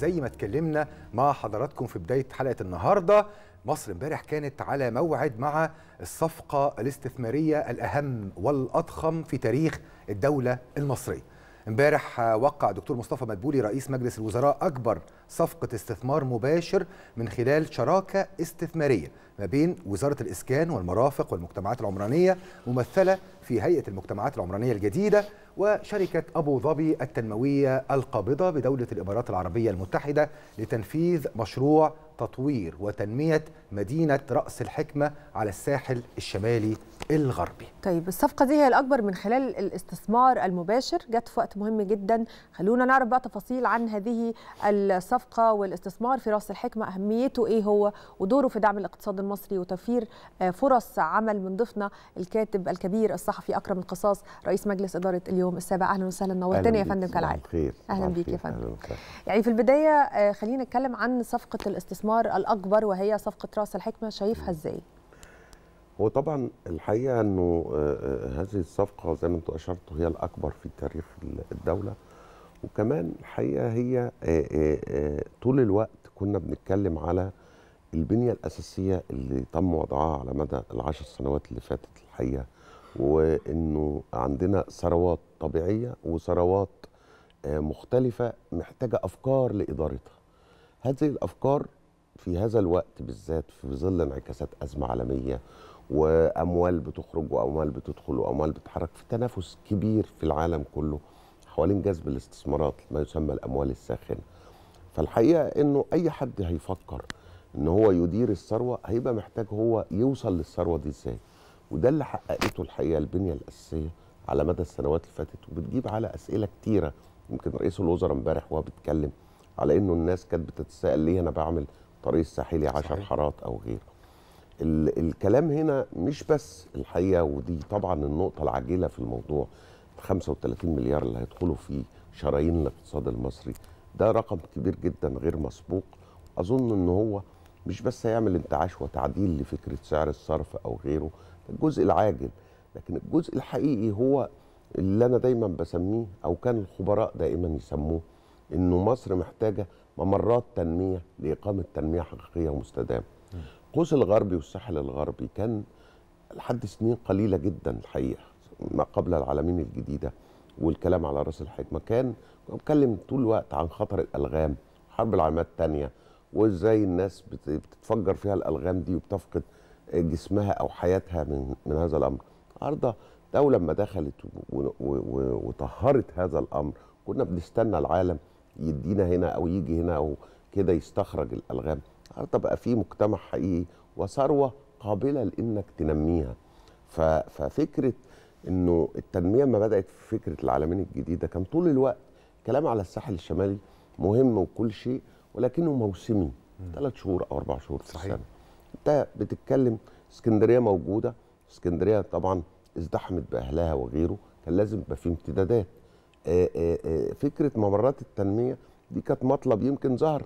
زي ما اتكلمنا مع حضراتكم في بدايه حلقه النهارده مصر امبارح كانت على موعد مع الصفقه الاستثماريه الاهم والاضخم في تاريخ الدوله المصريه امبارح وقع دكتور مصطفى مدبولي رئيس مجلس الوزراء اكبر صفقه استثمار مباشر من خلال شراكه استثماريه ما بين وزاره الاسكان والمرافق والمجتمعات العمرانيه ممثله في هيئه المجتمعات العمرانيه الجديده وشركة أبو ظبي التنموية القابضة بدولة الإمارات العربية المتحدة لتنفيذ مشروع تطوير وتنمية مدينة رأس الحكمة على الساحل الشمالي الغربي طيب الصفقة دي هي الأكبر من خلال الاستثمار المباشر جت في وقت مهم جدا خلونا نعرف بقى تفاصيل عن هذه الصفقة والاستثمار في رأس الحكمة أهميته إيه هو ودوره في دعم الاقتصاد المصري وتوفير آه، فرص عمل من ضيفنا الكاتب الكبير الصحفي أكرم القصاص رئيس مجلس إدارة اليوم يوم السابع اهلا وسهلا نورتني يا فندم كالعاده خير اهلا بيك يا فندم يعني في البدايه آه، خلينا نتكلم عن صفقه الاستثمار الاكبر وهي صفقه راس الحكمه شايفها ازاي هو طبعا الحقيقه انه آه، آه، هذه الصفقه زي ما انتم اشرتوا هي الاكبر في تاريخ الدوله وكمان الحقيقه هي طول الوقت كنا بنتكلم على البنيه الاساسيه اللي تم وضعها على مدى العشر سنوات اللي فاتت الحقيقه وانه عندنا ثروات طبيعيه وثروات آه، مختلفه محتاجه افكار لادارتها هذه الافكار في هذا الوقت بالذات في ظل انعكاسات ازمه عالميه واموال بتخرج واموال بتدخل واموال بتتحرك في تنافس كبير في العالم كله حوالين جذب الاستثمارات ما يسمى الاموال الساخنه فالحقيقه انه اي حد هيفكر ان هو يدير الثروه هيبقى محتاج هو يوصل للثروه دي ازاي وده اللي حققته الحقيقه البنيه الاساسيه على مدى السنوات اللي فاتت وبتجيب على اسئله كتيره يمكن رئيس الوزراء امبارح وهو بيتكلم على انه الناس كانت بتتساءل ليه انا بعمل طريق الساحلي 10 حارات او غيره. الكلام هنا مش بس الحقيقه ودي طبعا النقطه العاجله في الموضوع 35 مليار اللي هيدخلوا في شرايين الاقتصاد المصري ده رقم كبير جدا غير مسبوق اظن ان هو مش بس هيعمل انتعاش وتعديل لفكره سعر الصرف او غيره الجزء العاجل لكن الجزء الحقيقي هو اللي انا دايما بسميه او كان الخبراء دائما يسموه انه مصر محتاجه ممرات تنميه لاقامه تنميه حقيقيه ومستدامه. قوس الغربي والساحل الغربي كان لحد سنين قليله جدا الحقيقه ما قبل العالمين الجديده والكلام على راس الحكمه كان بتكلم طول الوقت عن خطر الالغام حرب العالميه الثانيه وازاي الناس بتتفجر فيها الالغام دي وبتفقد جسمها او حياتها من من هذا الامر النهارده دوله لما دخلت وطهرت هذا الامر كنا بنستنى العالم يدينا هنا او يجي هنا او كده يستخرج الالغام النهارده بقى في مجتمع حقيقي وثروه قابله لانك تنميها ففكره انه التنميه ما بدات في فكره العالمين الجديده كان طول الوقت كلام على الساحل الشمالي مهم وكل شيء ولكنه موسمي ثلاث شهور او اربع شهور في السنه انت بتتكلم اسكندريه موجوده اسكندريه طبعا ازدحمت باهلها وغيره كان لازم يبقى في امتدادات آه، آه، آه، فكره ممرات التنميه دي كانت مطلب يمكن ظهر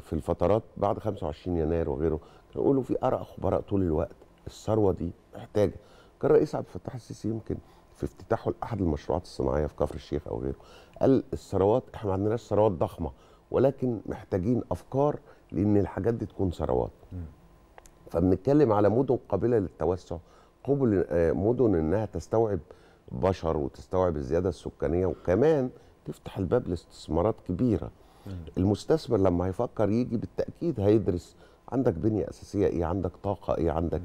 في الفترات بعد 25 يناير وغيره كانوا يقولوا في اراء خبراء طول الوقت الثروه دي محتاجه كان الرئيس عبد الفتاح السيسي يمكن في افتتاحه لاحد المشروعات الصناعيه في كفر الشيخ او غيره قال الثروات احنا ما عندناش ثروات ضخمه ولكن محتاجين افكار لان الحاجات دي تكون ثروات فبنتكلم على مدن قابله للتوسع قبل آه، مدن انها تستوعب بشر وتستوعب الزياده السكانيه وكمان تفتح الباب لاستثمارات كبيره المستثمر لما هيفكر يجي بالتاكيد هيدرس عندك بنيه اساسيه ايه عندك طاقه ايه عندك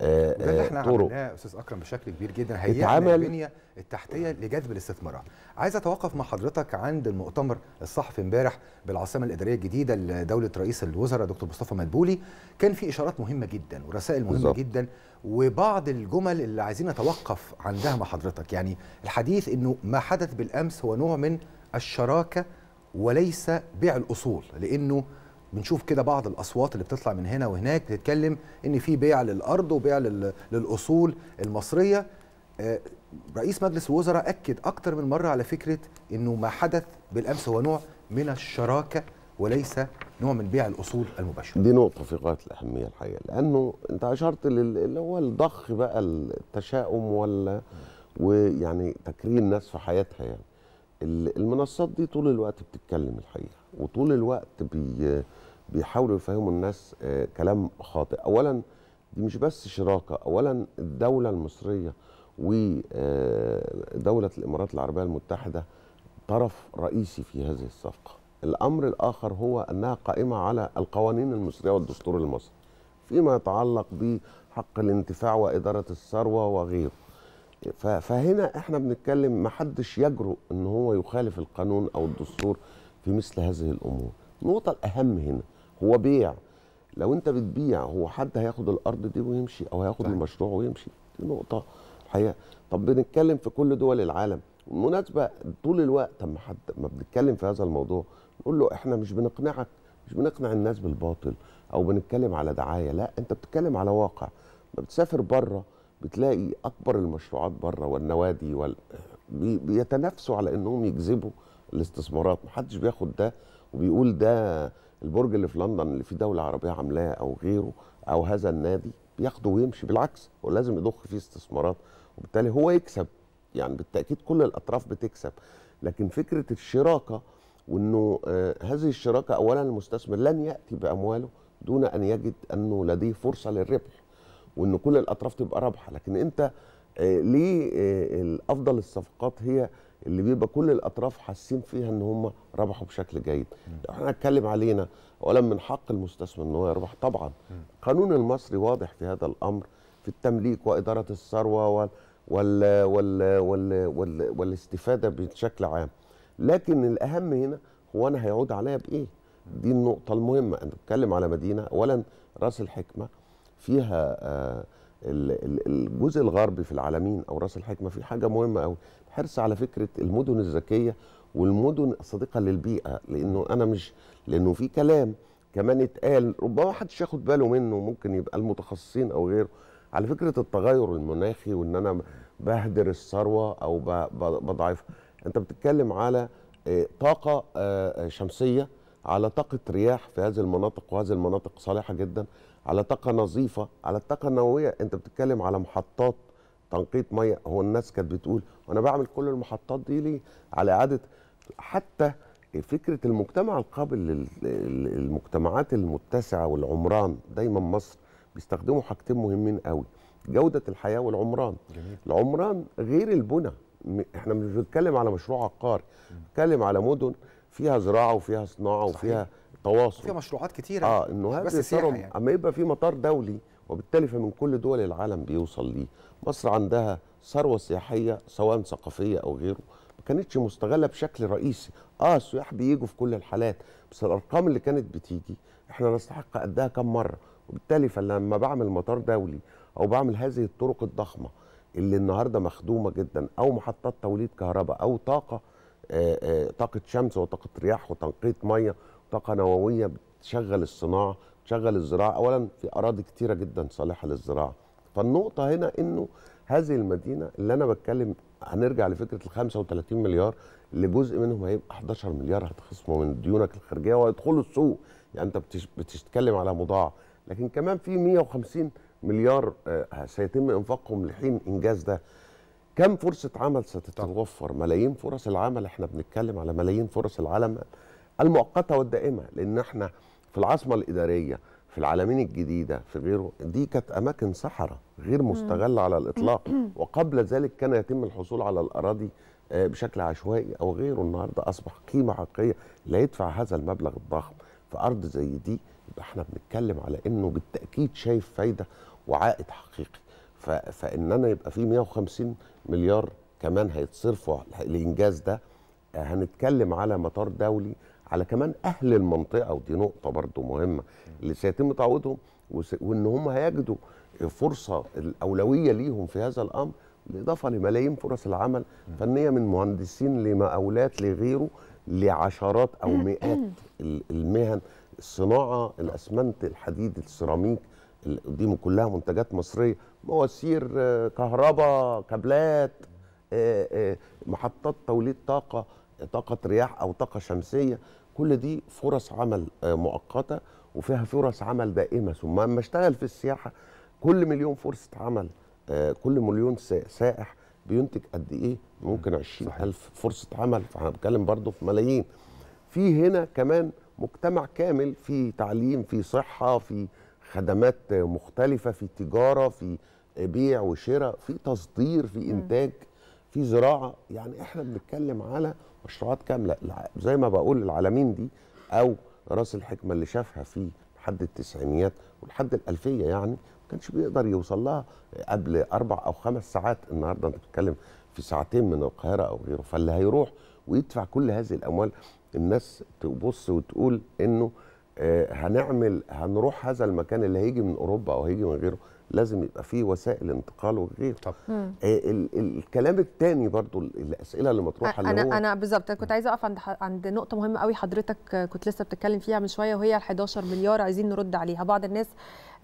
آه، آه، ده اللي احنا عملناه استاذ اكرم بشكل كبير جدا هيعمل البنيه التحتيه لجذب الاستثمارات عايز اتوقف مع حضرتك عند المؤتمر الصحفي امبارح بالعاصمه الاداريه الجديده لدوله رئيس الوزراء دكتور مصطفى مدبولي كان في اشارات مهمه جدا ورسائل مهمه بالزبط. جدا وبعض الجمل اللي عايزين نتوقف عندها مع حضرتك يعني الحديث انه ما حدث بالامس هو نوع من الشراكه وليس بيع الاصول لانه بنشوف كده بعض الاصوات اللي بتطلع من هنا وهناك بتتكلم ان في بيع للارض وبيع للاصول المصريه آه، رئيس مجلس الوزراء اكد اكتر من مره على فكره انه ما حدث بالامس هو نوع من الشراكه وليس نوع من بيع الاصول المباشره دي نقطه في غايه الاهميه الحقيقه لانه انت اشرت اللي هو الضخ بقى التشاؤم ولا ويعني تكريم الناس في حياتها يعني المنصات دي طول الوقت بتتكلم الحقيقه وطول الوقت بي بيحاولوا يفهموا الناس آه، كلام خاطئ اولا دي مش بس شراكه اولا الدوله المصريه ودوله آه، الامارات العربيه المتحده طرف رئيسي في هذه الصفقه الامر الاخر هو انها قائمه على القوانين المصريه والدستور المصري فيما يتعلق بحق الانتفاع واداره الثروه وغيره فهنا احنا بنتكلم ما حدش يجرؤ ان هو يخالف القانون او الدستور في مثل هذه الامور النقطه الاهم هنا هو بيع لو انت بتبيع هو حد هياخد الارض دي ويمشي او هياخد المشروع ويمشي دي نقطه الحقيقه طب بنتكلم في كل دول العالم بالمناسبه طول الوقت اما حد ما بنتكلم في هذا الموضوع نقول له احنا مش بنقنعك مش بنقنع الناس بالباطل او بنتكلم على دعايه لا انت بتتكلم على واقع ما بتسافر بره بتلاقي اكبر المشروعات بره والنوادي وال... بيتنافسوا على انهم يجذبوا الاستثمارات محدش بياخد ده وبيقول ده البرج اللي في لندن اللي فيه دوله عربيه عاملاه او غيره او هذا النادي بياخده ويمشي بالعكس هو لازم يضخ فيه استثمارات وبالتالي هو يكسب يعني بالتاكيد كل الاطراف بتكسب لكن فكره الشراكه وانه آه، هذه الشراكه اولا المستثمر لن ياتي بامواله دون ان يجد انه لديه فرصه للربح وان كل الاطراف تبقى رابحه لكن انت آه، ليه آه، الافضل الصفقات هي اللي بيبقى كل الاطراف حاسين فيها ان هم ربحوا بشكل جيد لو احنا هنتكلم علينا اولا من حق المستثمر ان هو يربح طبعا القانون المصري واضح في هذا الامر في التمليك واداره الثروه وال وال وال وال وال والاستفاده بشكل عام لكن الاهم هنا هو انا هيعود عليا بايه دي النقطه المهمه انا بتكلم على مدينه اولا راس الحكمه فيها آه، الجزء الغربي في العالمين او راس الحكمه في حاجه مهمه قوي الحرص على فكره المدن الذكيه والمدن الصديقه للبيئه لانه انا مش لانه في كلام كمان اتقال ربما حدش ياخد باله منه ممكن يبقى المتخصصين او غيره على فكره التغير المناخي وان انا بهدر الثروه او بضعفها انت بتتكلم على آه، طاقه آه، شمسيه على طاقه رياح في هذه المناطق وهذه المناطق صالحه جدا على طاقه نظيفه على الطاقه النوويه انت بتتكلم على محطات تنقيط ميه هو الناس كانت بتقول وانا بعمل كل المحطات دي ليه على اعاده حتى فكره المجتمع القابل للمجتمعات المتسعه والعمران دايما مصر بيستخدموا حاجتين مهمين قوي جوده الحياه والعمران جميل. العمران غير البنى احنا مش بنتكلم على مشروع عقاري بنتكلم على مدن فيها زراعه وفيها صناعه صحيح. وفيها تواصل في مشروعات كتيره اه انه هذا الترم يعني. اما يبقى في مطار دولي وبالتالي فمن كل دول العالم بيوصل ليه مصر عندها ثروه سياحيه سواء ثقافيه او غيره ما كانتش مستغله بشكل رئيسي اه السياح بيجوا في كل الحالات بس الارقام اللي كانت بتيجي احنا نستحق قدها كم مره وبالتالي فلما بعمل مطار دولي او بعمل هذه الطرق الضخمه اللي النهارده مخدومه جدا او محطات توليد كهرباء او طاقه آآ آه، آآ آه، طاقه شمس وطاقه رياح وتنقيه ميه طاقه نوويه بتشغل الصناعه بتشغل الزراعه اولا في اراضي كتيره جدا صالحه للزراعه فالنقطه هنا انه هذه المدينه اللي انا بتكلم هنرجع لفكره ال 35 مليار اللي جزء منهم هيبقى 11 مليار هتخصمه من ديونك الخارجيه وهيدخلوا السوق يعني انت بتتكلم على مضاعف لكن كمان في 150 مليار آه، سيتم انفاقهم لحين انجاز ده كم فرصه عمل ستتوفر ملايين فرص العمل احنا بنتكلم على ملايين فرص العمل المؤقته والدائمه لان احنا في العاصمه الاداريه في العالمين الجديده في غيره دي كانت اماكن صحراء غير مستغله على الاطلاق وقبل ذلك كان يتم الحصول على الاراضي آه، بشكل عشوائي او غيره النهارده اصبح قيمه حقيقيه لا يدفع هذا المبلغ الضخم في ارض زي دي يبقى احنا بنتكلم على انه بالتاكيد شايف فايده وعائد حقيقي فان انا يبقى في 150 مليار كمان هيتصرفوا الانجاز ده آه، هنتكلم على مطار دولي على كمان اهل المنطقه ودي نقطه برضو مهمه اللي سيتم تعويضهم وان هم هيجدوا فرصه الاولويه ليهم في هذا الامر بالاضافه لملايين فرص العمل فنيه من مهندسين لمقاولات لغيره لعشرات او مئات المهن الصناعه الاسمنت الحديد السيراميك دي كلها منتجات مصريه مواسير آه، كهرباء كابلات آه، آه، محطات توليد طاقه طاقه رياح او طاقه شمسيه كل دي فرص عمل آه، مؤقته وفيها فرص عمل دائمه ثم اما اشتغل في السياحه كل مليون فرصه عمل آه، كل مليون سائح بينتج قد ايه ممكن ألف فرصه عمل فاحنا بنتكلم برضه في ملايين في هنا كمان مجتمع كامل في تعليم في صحه في خدمات مختلفه في تجاره في بيع وشراء في تصدير في انتاج في زراعه يعني احنا بنتكلم على مشروعات كامله زي ما بقول العالمين دي او راس الحكمه اللي شافها في لحد التسعينيات ولحد الالفيه يعني ما كانش بيقدر يوصل لها قبل اربع او خمس ساعات النهارده انت بتتكلم في ساعتين من القاهره او غيره فاللي هيروح ويدفع كل هذه الاموال الناس تبص وتقول انه آه، هنعمل هنروح هذا المكان اللي هيجي من اوروبا او هيجي من غيره لازم يبقى فيه وسائل انتقال وغير طب آه ال ال الكلام الثاني برضو الاسئله اللي مطروحه اللي انا هو انا بالظبط كنت عايزه اقف عند عند نقطه مهمه قوي حضرتك كنت لسه بتتكلم فيها من شويه وهي ال 11 مليار عايزين نرد عليها بعض الناس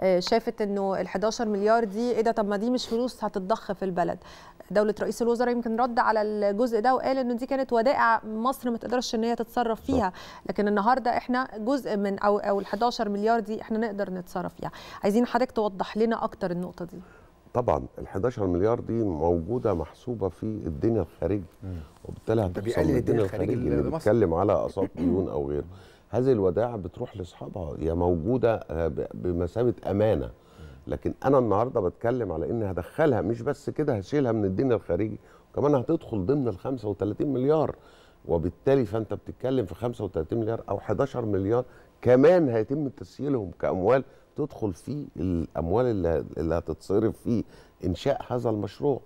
آه، شافت انه ال 11 مليار دي ايه ده طب ما دي مش فلوس هتتضخ في البلد دوله رئيس الوزراء يمكن رد على الجزء ده وقال انه دي كانت ودائع مصر ما تقدرش ان هي تتصرف فيها لكن النهارده احنا جزء من او او ال 11 مليار دي احنا نقدر نتصرف فيها عايزين حضرتك توضح لنا اكتر النقطه دي طبعا ال 11 مليار دي موجوده محسوبه في الدنيا الخارجي وبالتالي هتحصل الدنيا الخارجي اللي بيتكلم على اصاب ديون او غيره هذه الودائع بتروح لاصحابها هي موجوده آه، بمثابه امانه لكن انا النهارده بتكلم على ان هدخلها مش بس كده هشيلها من الدين الخارجي وكمان هتدخل ضمن ال 35 مليار وبالتالي فانت بتتكلم في 35 مليار او 11 مليار كمان هيتم تسييلهم كاموال تدخل في الاموال اللي هتتصرف في انشاء هذا المشروع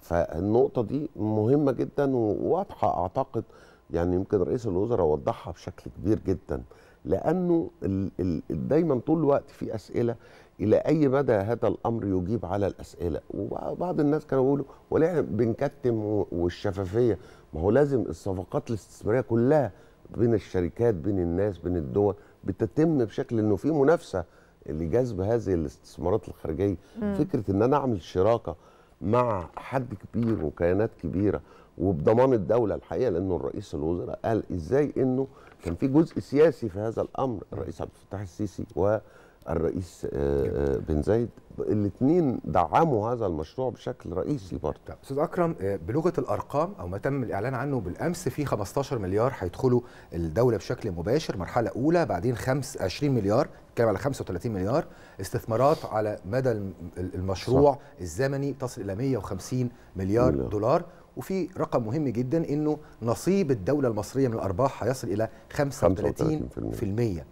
فالنقطه دي مهمه جدا وواضحه اعتقد يعني يمكن رئيس الوزراء وضحها بشكل كبير جدا لانه ال ال دايما طول الوقت في اسئله الى اي مدى هذا الامر يجيب على الاسئله وبعض الناس كانوا بيقولوا وليه بنكتم والشفافيه ما هو لازم الصفقات الاستثماريه كلها بين الشركات بين الناس بين الدول بتتم بشكل انه في منافسه لجذب هذه الاستثمارات الخارجيه فكره ان انا اعمل شراكه مع حد كبير وكيانات كبيره وبضمان الدوله الحقيقه لانه الرئيس الوزراء قال ازاي انه كان في جزء سياسي في هذا الامر الرئيس عبد الفتاح السيسي والرئيس آه، آه، بن زايد الاثنين دعموا هذا المشروع بشكل رئيسي برضه استاذ اكرم آه، بلغه الارقام او ما تم الاعلان عنه بالامس في 15 مليار هيدخلوا الدوله بشكل مباشر مرحله اولى بعدين 5 20 مليار كان على 35 مليار استثمارات على مدى المشروع صح. الزمني تصل الى 150 مليار, مليار. دولار وفي رقم مهم جدا انه نصيب الدوله المصريه من الارباح هيصل الى 35%, 35%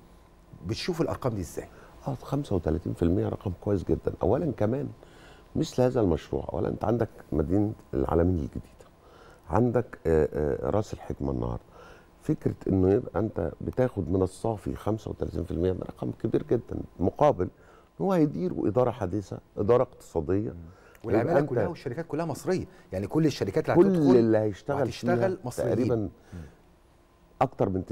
بتشوف الارقام دي ازاي؟ اه 35% رقم كويس جدا اولا كمان مثل هذا المشروع اولا انت عندك مدينه العالمين الجديده عندك آآ آه، آآ آه، راس الحكمه النهارده فكره انه يبقى انت بتاخد من الصافي 35% ده رقم كبير جدا مقابل هو هيدير اداره حديثه اداره اقتصاديه والعماله كلها والشركات كلها مصريه يعني كل الشركات اللي كل هتدخل اللي هيشتغل هتشتغل مصريين تقريبا اكتر من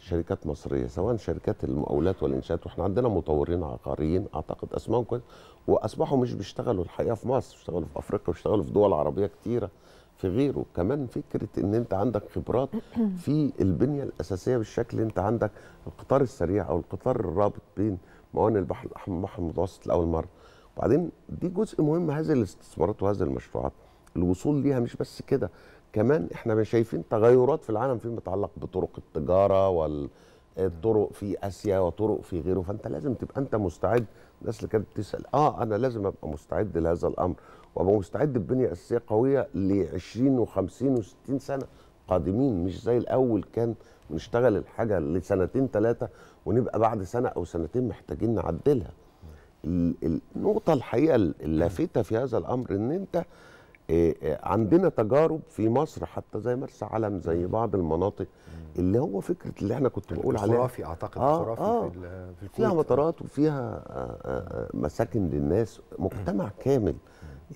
90% شركات مصريه سواء شركات المقاولات والانشاءات واحنا عندنا مطورين عقاريين اعتقد اسمائهم كويس واصبحوا مش بيشتغلوا الحقيقه في مصر بيشتغلوا في افريقيا بيشتغلوا في دول عربيه كتيره في غيره كمان فكره ان انت عندك خبرات في البنيه الاساسيه بالشكل انت عندك القطار السريع او القطار الرابط بين موانئ البحر الاحمر والبحر المتوسط لاول مره وبعدين دي جزء مهم هذه الاستثمارات وهذه المشروعات الوصول ليها مش بس كده كمان احنا شايفين تغيرات في العالم فيما يتعلق بطرق التجاره والطرق في اسيا وطرق في غيره فانت لازم تبقى انت مستعد الناس اللي كانت بتسال اه انا لازم ابقى مستعد لهذا الامر وابقى مستعد ببنيه اساسيه قويه ل 20 و50 و60 سنه قادمين مش زي الاول كان نشتغل الحاجه لسنتين ثلاثه ونبقى بعد سنه او سنتين محتاجين نعدلها النقطه الحقيقه اللافته في هذا الامر ان انت آه، آه، عندنا تجارب في مصر حتى زي مرسى علم زي بعض المناطق اللي هو فكره اللي احنا كنت بنقول عليها خرافي اعتقد آه خرافي آه في, الكويت فيها مطارات آه. وفيها مساكن للناس مجتمع كامل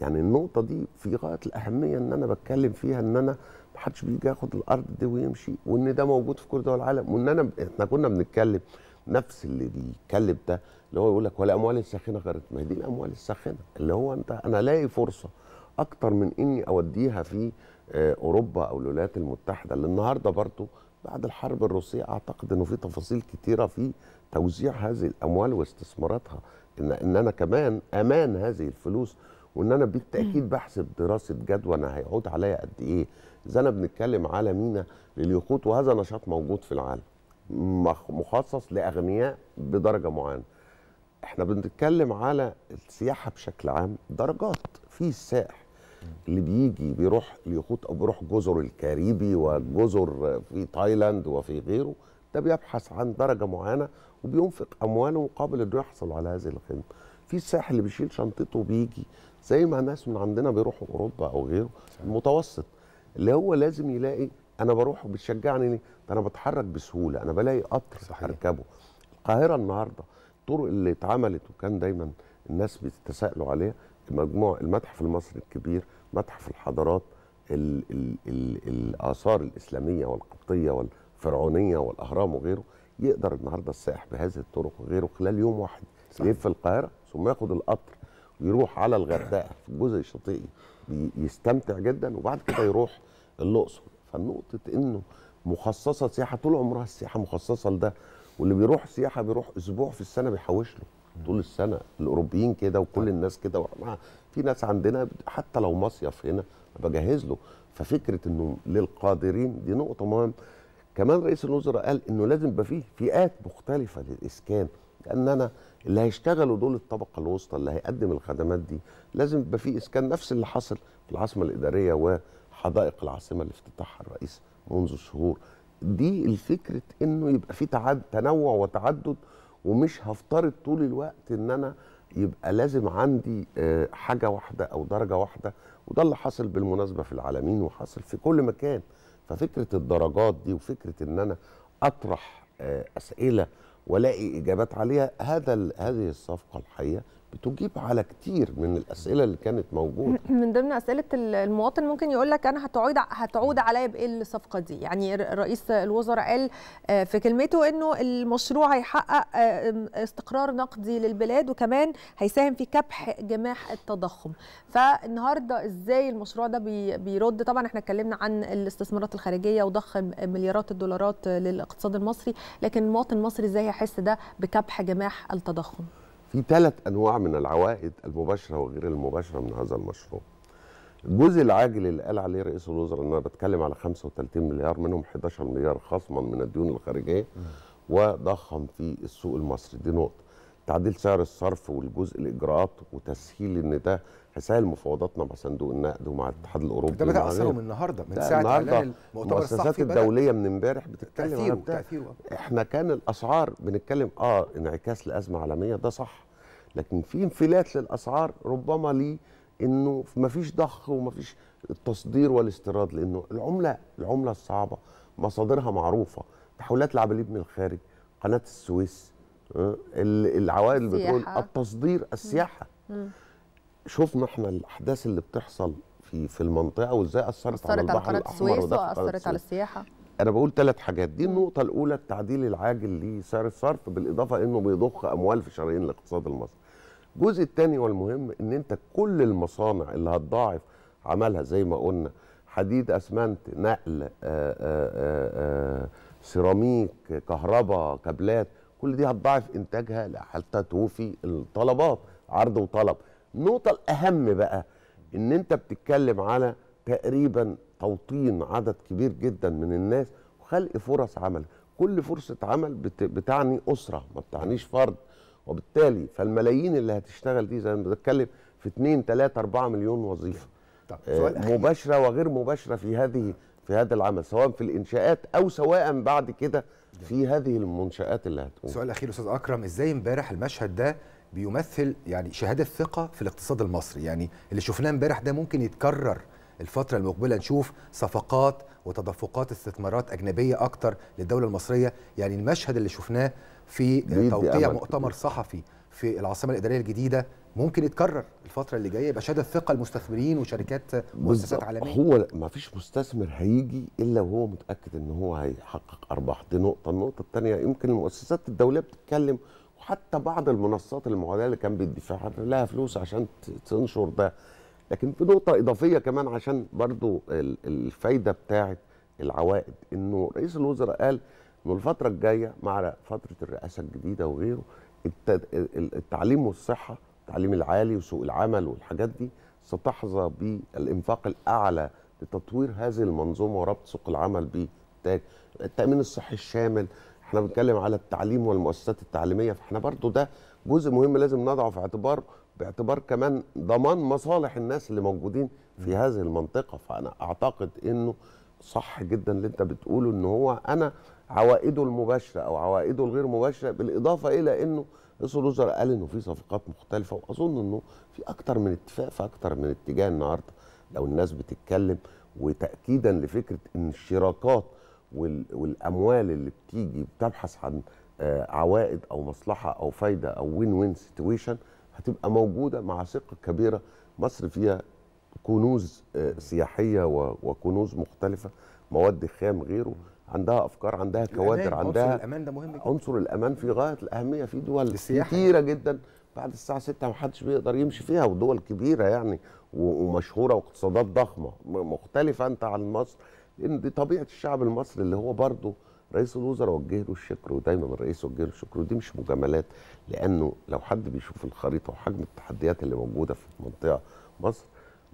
يعني النقطه دي في غايه الاهميه ان انا بتكلم فيها ان انا محدش بيجي ياخد الارض دي ويمشي وان ده موجود في كل دول العالم وان انا احنا كنا بنتكلم نفس اللي بيتكلم ده اللي هو يقول لك ولا اموال الساخنه غيرت ما هي دي الاموال الساخنه اللي هو انت انا الاقي فرصه اكتر من اني اوديها في آه، اوروبا او الولايات المتحده اللي النهارده برضو بعد الحرب الروسيه اعتقد انه في تفاصيل كتيره في توزيع هذه الاموال واستثماراتها ان ان انا كمان امان هذه الفلوس وان انا بالتاكيد بحسب دراسه جدوى انا هيعود عليا قد ايه اذا انا بنتكلم على مينا لليخوت وهذا نشاط موجود في العالم مخصص لاغنياء بدرجه معينه احنا بنتكلم على السياحه بشكل عام درجات في السائح اللي بيجي بيروح اليخوت او بيروح جزر الكاريبي وجزر في تايلاند وفي غيره ده بيبحث عن درجه معينه وبينفق امواله مقابل انه يحصل على هذه الخدمه في السائح اللي بيشيل شنطته وبيجي زي ما ناس من عندنا بيروحوا اوروبا او غيره المتوسط اللي هو لازم يلاقي انا بروح وبتشجعني ده انا بتحرك بسهوله انا بلاقي قطر صحيح. اركبه القاهره النهارده الطرق اللي اتعملت وكان دايما الناس بيتسائلوا عليها مجموع المتحف المصري الكبير متحف الحضارات الـ الـ الـ الاثار الاسلاميه والقبطيه والفرعونيه والاهرام وغيره يقدر النهارده السائح بهذه الطرق وغيره خلال يوم واحد يلف القاهره ثم ياخد القطر ويروح على الغردقه في الجزء الشاطئي يستمتع جدا وبعد كده يروح الاقصر فنقطه انه مخصصه سياحه طول عمرها السياحه مخصصه لده واللي بيروح سياحه بيروح اسبوع في السنه بيحوش له طول السنه الاوروبيين كده وكل آه. الناس كده في ناس عندنا حتى لو مصيف هنا بجهز له ففكره انه للقادرين دي نقطه مهمه كمان رئيس الوزراء قال انه لازم يبقى فيه فئات مختلفه للاسكان لان انا اللي هيشتغلوا دول الطبقه الوسطى اللي هيقدم الخدمات دي لازم يبقى فيه اسكان نفس اللي حصل في العاصمه الاداريه و حدائق العاصمه اللي افتتحها الرئيس منذ شهور دي الفكره انه يبقى في تعد تنوع وتعدد ومش هفترض طول الوقت ان انا يبقى لازم عندي آه، حاجه واحده او درجه واحده وده اللي حاصل بالمناسبه في العالمين وحاصل في كل مكان ففكره الدرجات دي وفكره ان انا اطرح آه، اسئله والاقي اجابات عليها هذا هذه الصفقه الحقيقه بتجيب على كتير من الاسئله اللي كانت موجوده من ضمن اسئله المواطن ممكن يقول لك انا هتعود هتعود عليا بايه الصفقه دي يعني رئيس الوزراء قال آه، في كلمته انه المشروع هيحقق آه، استقرار نقدي للبلاد وكمان هيساهم في كبح جماح التضخم فالنهارده ازاي المشروع ده بيرد طبعا احنا اتكلمنا عن الاستثمارات الخارجيه وضخ مليارات الدولارات للاقتصاد المصري لكن المواطن المصري ازاي هيحس ده بكبح جماح التضخم في ثلاث انواع من العوائد المباشره وغير المباشره من هذا المشروع. الجزء العاجل اللي قال عليه رئيس الوزراء ان انا بتكلم على 35 مليار منهم 11 مليار خصما من الديون الخارجيه وضخم في السوق المصري دي نقطه. تعديل سعر الصرف والجزء الاجراءات وتسهيل ان ده هيسهل مفاوضاتنا مع صندوق النقد ومع الاتحاد الاوروبي ده بدا اصلا من النهارده من ساعه النهارده المؤسسات الدوليه من امبارح بتتكلم تأثيره على تأثيره. احنا كان الاسعار بنتكلم اه انعكاس لازمه عالميه ده صح لكن في انفلات للاسعار ربما لي انه مفيش ضخ ومفيش التصدير والاستيراد لانه العمله العمله الصعبه مصادرها معروفه تحويلات العباليب من الخارج قناه السويس العوائد بتقول التصدير السياحه شفنا احنا الاحداث اللي بتحصل في في المنطقه وازاي اثرت, أثرت على البحر على الاحمر واثرت على السياحه انا بقول ثلاث حاجات دي النقطه الاولى التعديل العاجل لسعر الصرف بالاضافه انه بيضخ اموال في شرايين الاقتصاد المصري الجزء الثاني والمهم ان انت كل المصانع اللي هتضاعف عملها زي ما قلنا حديد اسمنت نقل آآ آه، آآ آه، آآ آه، سيراميك كهرباء كابلات كل دي هتضاعف انتاجها لحتى توفي الطلبات عرض وطلب النقطه الاهم بقى ان انت بتتكلم على تقريبا توطين عدد كبير جدا من الناس وخلق فرص عمل كل فرصه عمل بتعني اسره ما بتعنيش فرد وبالتالي فالملايين اللي هتشتغل دي زي ما بتكلم في 2 3 4 مليون وظيفه طب سؤال آه، مباشره وغير مباشره في هذه في هذا العمل سواء في الانشاءات او سواء بعد كده في نعم. هذه المنشات اللي هتقوم سؤال اخير استاذ اكرم ازاي امبارح المشهد ده بيمثل يعني شهاده ثقه في الاقتصاد المصري يعني اللي شفناه امبارح ده ممكن يتكرر الفترة المقبلة نشوف صفقات وتدفقات استثمارات أجنبية أكتر للدولة المصرية يعني المشهد اللي شفناه في توقيع مؤتمر صحفي في العاصمة الإدارية الجديدة ممكن يتكرر الفتره اللي جايه يبقى شهاده الثقه لمستثمرين وشركات مؤسسات عالميه هو ما فيش مستثمر هيجي الا وهو متاكد ان هو هيحقق ارباح دي نقطه النقطه الثانيه يمكن المؤسسات الدوليه بتتكلم وحتى بعض المنصات المعادله اللي كان بيدفع لها فلوس عشان تنشر ده لكن في نقطه اضافيه كمان عشان برضو الفايده بتاعه العوائد انه رئيس الوزراء قال انه الفتره الجايه مع فتره الرئاسه الجديده وغيره التعليم والصحه التعليم العالي وسوق العمل والحاجات دي ستحظى بالإنفاق الأعلى لتطوير هذه المنظومة وربط سوق العمل بالتاج التأمين الصحي الشامل احنا بنتكلم على التعليم والمؤسسات التعليمية فاحنا برضو ده جزء مهم لازم نضعه في اعتبار باعتبار كمان ضمان مصالح الناس اللي موجودين في هذه المنطقة فأنا أعتقد أنه صح جدا اللي أنت بتقوله ان هو أنا عوائده المباشرة أو عوائده الغير مباشرة بالإضافة إلى أنه رئيس الوزراء قال انه في صفقات مختلفه واظن انه في اكتر من اتفاق في اكتر من اتجاه النهارده لو الناس بتتكلم وتاكيدا لفكره ان الشراكات والاموال اللي بتيجي بتبحث عن آه، عوائد او مصلحه او فايده او وين وين سيتويشن هتبقى موجوده مع ثقه كبيره مصر فيها كنوز آه، سياحيه وكنوز مختلفه مواد خام غيره عندها افكار عندها كوادر عندها عنصر الامان ده مهم جدا. عنصر الامان في غايه الاهميه في دول كتيره جدا بعد الساعه 6 ما حدش بيقدر يمشي فيها ودول كبيره يعني ومشهوره واقتصادات ضخمه مختلفه انت عن مصر لان دي طبيعه الشعب المصري اللي هو برضه رئيس الوزراء وجه له الشكر ودايما الرئيس وجه له الشكر ودي مش مجاملات لانه لو حد بيشوف الخريطه وحجم التحديات اللي موجوده في منطقه مصر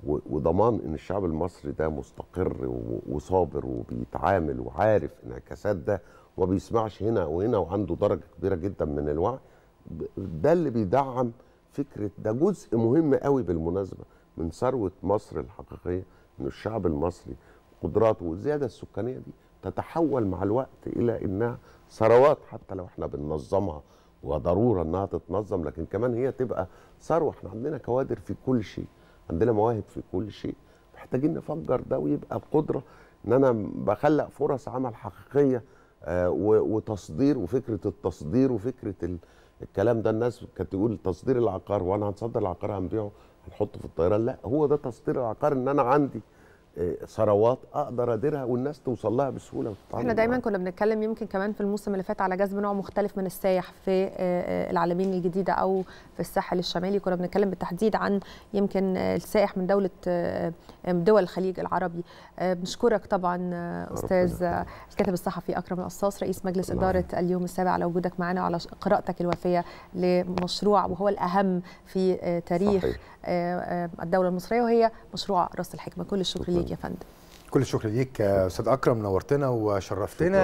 وضمان ان الشعب المصري ده مستقر وصابر وبيتعامل وعارف انعكاسات ده وما بيسمعش هنا وهنا وعنده درجه كبيره جدا من الوعي ده اللي بيدعم فكره ده جزء مهم قوي بالمناسبه من ثروه مصر الحقيقيه ان الشعب المصري قدراته والزياده السكانيه دي تتحول مع الوقت الى انها ثروات حتى لو احنا بننظمها وضروره انها تتنظم لكن كمان هي تبقى ثروه احنا عندنا كوادر في كل شيء عندنا مواهب في كل شيء محتاجين نفجر ده ويبقى بقدره ان انا بخلق فرص عمل حقيقيه آه، وتصدير وفكره التصدير وفكره الكلام ده الناس كانت تقول تصدير العقار وانا هتصدر العقار هنبيعه هنحطه في الطيران لا هو ده تصدير العقار ان انا عندي آه، ثروات اقدر اديرها والناس توصل لها بسهوله احنا دايما كنا بنتكلم يمكن كمان في الموسم اللي فات على جذب نوع مختلف من السايح في آه، آه، العالمين الجديده او في الساحل الشمالي كنا بنتكلم بالتحديد عن يمكن السائح من دوله دول الخليج العربي بنشكرك طبعا استاذ الكاتب الصحفي اكرم القصاص رئيس مجلس اداره اليوم السابع على وجودك معنا وعلى قراءتك الوفيه لمشروع وهو الاهم في تاريخ صحيح. الدوله المصريه وهي مشروع راس الحكمه كل الشكر لك يا فندم كل الشكر ليك استاذ اكرم نورتنا وشرفتنا